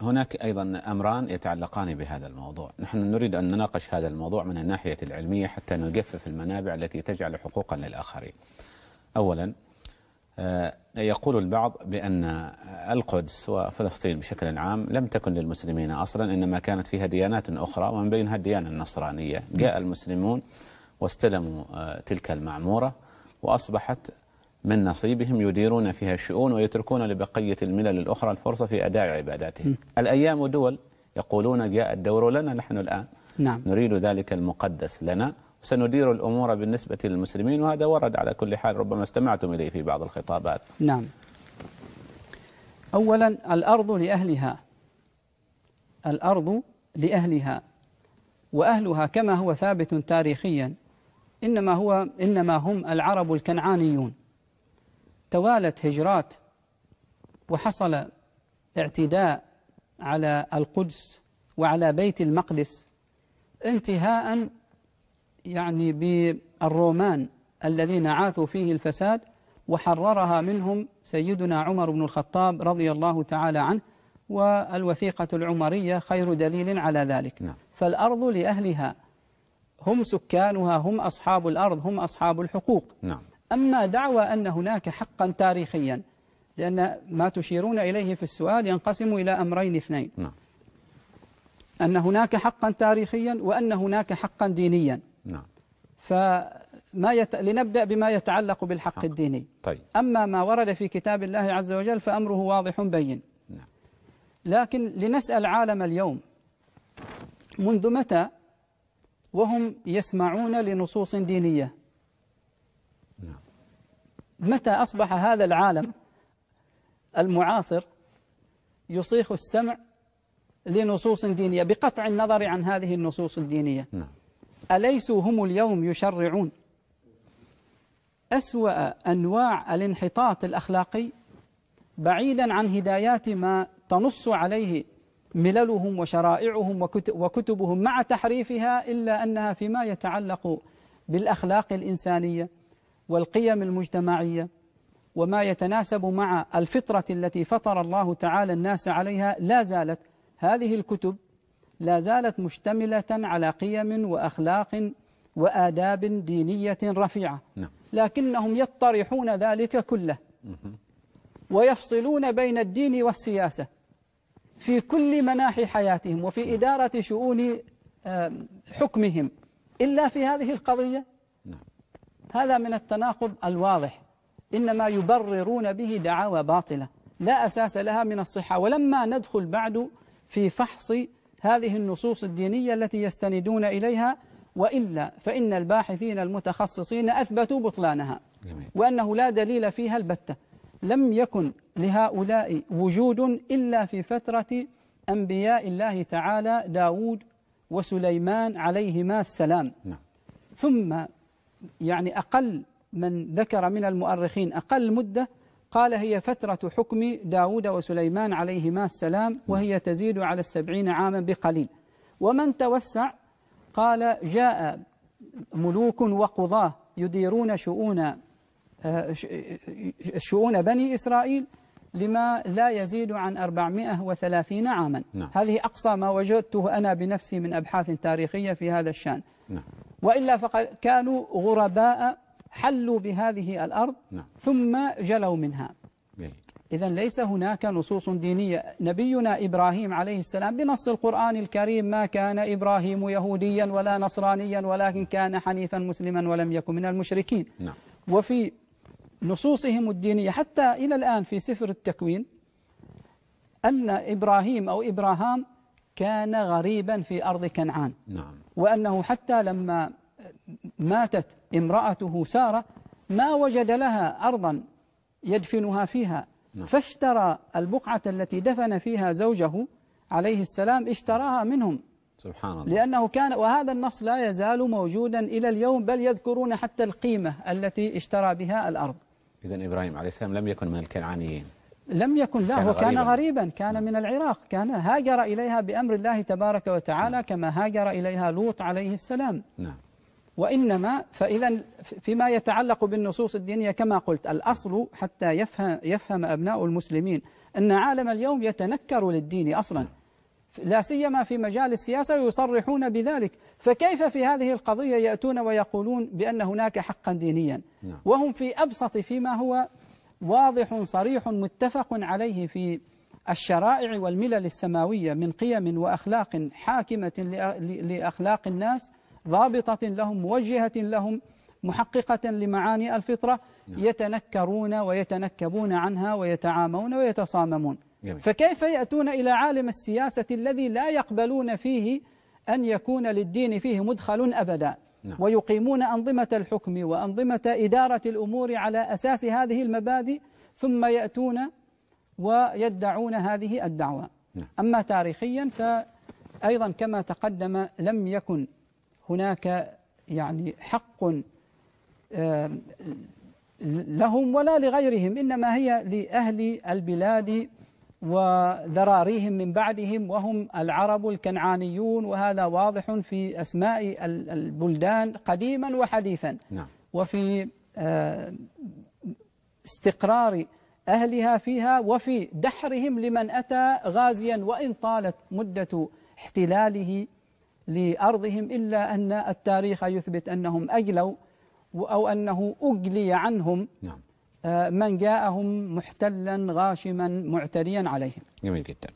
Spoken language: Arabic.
هناك أيضا أمران يتعلقان بهذا الموضوع نحن نريد أن نناقش هذا الموضوع من الناحية العلمية حتى نجفف المنابع التي تجعل حقوقا للآخرين أولا آه، يقول البعض بأن القدس وفلسطين بشكل عام لم تكن للمسلمين أصلا إنما كانت فيها ديانات أخرى ومن بينها الديانة النصرانية جاء المسلمون واستلموا آه، تلك المعمورة وأصبحت من نصيبهم يديرون فيها الشؤون ويتركون لبقية الملل الأخرى الفرصة في أداء عباداتهم م. الأيام دول يقولون جاء الدور لنا نحن الآن نعم. نريد ذلك المقدس لنا سندير الأمور بالنسبة للمسلمين وهذا ورد على كل حال ربما استمعتم إليه في بعض الخطابات نعم أولا الأرض لأهلها الأرض لأهلها وأهلها كما هو ثابت تاريخيا إنما, هو إنما هم العرب الكنعانيون توالت هجرات وحصل اعتداء على القدس وعلى بيت المقدس انتهاء يعني بالرومان الذين عاثوا فيه الفساد وحررها منهم سيدنا عمر بن الخطاب رضي الله تعالى عنه والوثيقة العمرية خير دليل على ذلك نعم. فالأرض لأهلها هم سكانها هم أصحاب الأرض هم أصحاب الحقوق نعم. أما دعوى أن هناك حقا تاريخيا لأن ما تشيرون إليه في السؤال ينقسم إلى أمرين اثنين نعم. أن هناك حقا تاريخيا وأن هناك حقا دينيا نعم. فما يت... لنبدأ بما يتعلق بالحق حق. الديني طيب. أما ما ورد في كتاب الله عز وجل فأمره واضح بين نعم. لكن لنسأل عالم اليوم منذ متى وهم يسمعون لنصوص دينية متى أصبح هذا العالم المعاصر يصيخ السمع لنصوص دينية بقطع النظر عن هذه النصوص الدينية نعم. أليسوا هم اليوم يشرعون أسوأ أنواع الانحطاط الأخلاقي بعيدا عن هدايات ما تنص عليه مللهم وشرائعهم وكتبهم مع تحريفها إلا أنها فيما يتعلق بالأخلاق الإنسانية والقيم المجتمعية وما يتناسب مع الفطرة التي فطر الله تعالى الناس عليها لا زالت هذه الكتب لا زالت مشتملة على قيم وأخلاق وآداب دينية رفيعة نعم. لكنهم يطرحون ذلك كله ويفصلون بين الدين والسياسة في كل مناحي حياتهم وفي إدارة شؤون حكمهم إلا في هذه القضية هذا من التناقض الواضح إنما يبررون به دعاوى باطلة لا أساس لها من الصحة ولما ندخل بعد في فحص هذه النصوص الدينية التي يستندون إليها وإلا فإن الباحثين المتخصصين أثبتوا بطلانها وأنه لا دليل فيها البتة لم يكن لهؤلاء وجود إلا في فترة أنبياء الله تعالى داود وسليمان عليهما السلام نعم. ثم يعني أقل من ذكر من المؤرخين أقل مدة قال هي فترة حكم داود وسليمان عليهما السلام وهي تزيد على السبعين عاما بقليل ومن توسع قال جاء ملوك وقضاة يديرون شؤون آه، شؤون بني إسرائيل لما لا يزيد عن 430 عاما نعم. هذه أقصى ما وجدته أنا بنفسي من أبحاث تاريخية في هذا الشان نعم. وإلا فقد كانوا غرباء حلوا بهذه الأرض نعم. ثم جلوا منها إذا ليس هناك نصوص دينية نبينا إبراهيم عليه السلام بنص القرآن الكريم ما كان إبراهيم يهوديا ولا نصرانيا ولكن كان حنيفا مسلما ولم يكن من المشركين نعم. وفي نصوصهم الدينية حتى إلى الآن في سفر التكوين أن إبراهيم أو إبراهام كان غريبا في أرض كنعان نعم وأنه حتى لما ماتت امرأته سارة ما وجد لها أرضا يدفنها فيها نعم. فاشترى البقعة التي دفن فيها زوجه عليه السلام اشتراها منهم سبحان الله لأنه كان وهذا النص لا يزال موجودا إلى اليوم بل يذكرون حتى القيمة التي اشترى بها الأرض إذا إبراهيم عليه السلام لم يكن من الكنعانيين لم يكن لا هو كان غريبا كان نعم. من العراق كان هاجر إليها بأمر الله تبارك وتعالى نعم. كما هاجر إليها لوط عليه السلام نعم وإنما فإذا فيما يتعلق بالنصوص الدينية كما قلت الأصل حتى يفهم, يفهم أبناء المسلمين أن عالم اليوم يتنكر للدين أصلا نعم. لا سيما في مجال السياسة يصرحون بذلك فكيف في هذه القضية يأتون ويقولون بأن هناك حقا دينيا وهم في أبسط فيما هو واضح صريح متفق عليه في الشرائع والملل السماوية من قيم وأخلاق حاكمة لأخلاق الناس ضابطة لهم موجهة لهم محققة لمعاني الفطرة نعم. يتنكرون ويتنكبون عنها ويتعامون ويتصاممون فكيف يأتون إلى عالم السياسة الذي لا يقبلون فيه أن يكون للدين فيه مدخل أبدا نعم. ويقيمون أنظمة الحكم وأنظمة إدارة الأمور على أساس هذه المبادئ ثم يأتون ويدعون هذه الدعوة نعم. أما تاريخيا فأيضا كما تقدم لم يكن هناك يعني حق لهم ولا لغيرهم إنما هي لأهل البلاد وذراريهم من بعدهم وهم العرب الكنعانيون وهذا واضح في أسماء البلدان قديما وحديثا نعم. وفي آه، استقرار أهلها فيها وفي دحرهم لمن أتى غازيا وإن طالت مدة احتلاله لأرضهم إلا أن التاريخ يثبت أنهم أجلوا أو أنه أجلي عنهم نعم. آه، من جاءهم محتلا غاشما معتريا عليهم جميل جدا